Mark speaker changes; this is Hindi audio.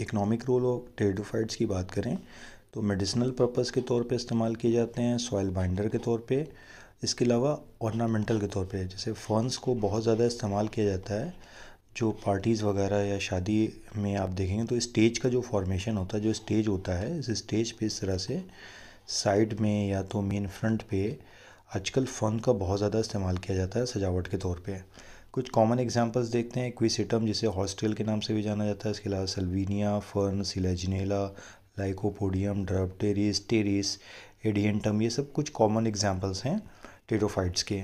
Speaker 1: इकनॉमिक रोल ऑफ टेरिडोफाइट्स की बात करें तो मेडिसिनल पर्पज़ के तौर पे इस्तेमाल किए जाते हैं सॉयल बाइंडर के तौर पे इसके अलावा ऑर्नामेंटल के तौर पे जैसे फर्न्स को बहुत ज़्यादा इस्तेमाल किया जाता है जो पार्टीज़ वगैरह या शादी में आप देखेंगे तो स्टेज का जो फॉर्मेशन होता है जो स्टेज होता है इस स्टेज पे इस तरह से साइड में या तो मेन फ्रंट पे आजकल फन का बहुत ज़्यादा इस्तेमाल किया जाता है सजावट के तौर पे कुछ कॉमन एग्जांपल्स देखते हैं क्विसिटम जिसे हॉस्टेल के नाम से भी जाना जाता है इसके अलावा सल्वीनिया फर्न सिलेजनेला लाइकोपोडियम ड्रब टेरिस टेरिस एडियंटम ये सब कुछ कॉमन एग्जाम्पल्स हैं टेरोफाइट्स के